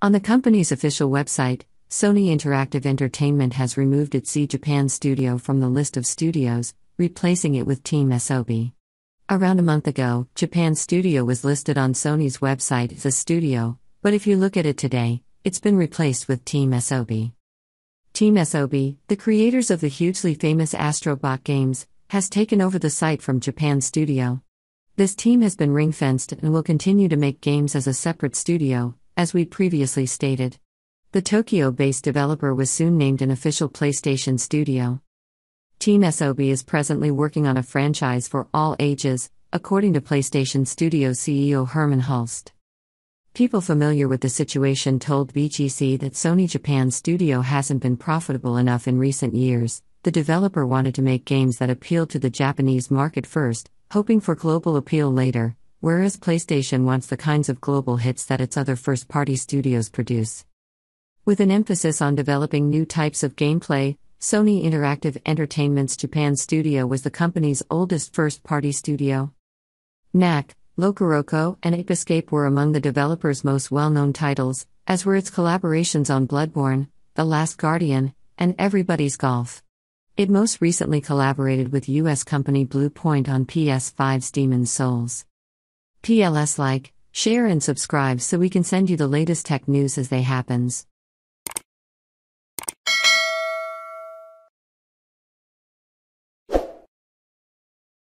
On the company's official website, Sony Interactive Entertainment has removed its C Japan studio from the list of studios, replacing it with Team SOB. Around a month ago, Japan Studio was listed on Sony's website as a studio, but if you look at it today, it's been replaced with Team SOB. Team SOB, the creators of the hugely famous Astrobot games, has taken over the site from Japan Studio. This team has been ring fenced and will continue to make games as a separate studio, as we previously stated. The Tokyo based developer was soon named an official PlayStation studio. Team SOB is presently working on a franchise for all ages, according to PlayStation Studio CEO Herman Hulst. People familiar with the situation told BGC that Sony Japan's studio hasn't been profitable enough in recent years. The developer wanted to make games that appeal to the Japanese market first, hoping for global appeal later whereas PlayStation wants the kinds of global hits that its other first party studios produce. With an emphasis on developing new types of gameplay, Sony Interactive Entertainment's Japan studio was the company's oldest first party studio. Knack, Lokoroko, and Ape Escape were among the developer's most well known titles, as were its collaborations on Bloodborne, The Last Guardian, and Everybody's Golf. It most recently collaborated with U.S. company Blue Point on PS5's Demon Souls. PLS like, share and subscribe so we can send you the latest tech news as they happens.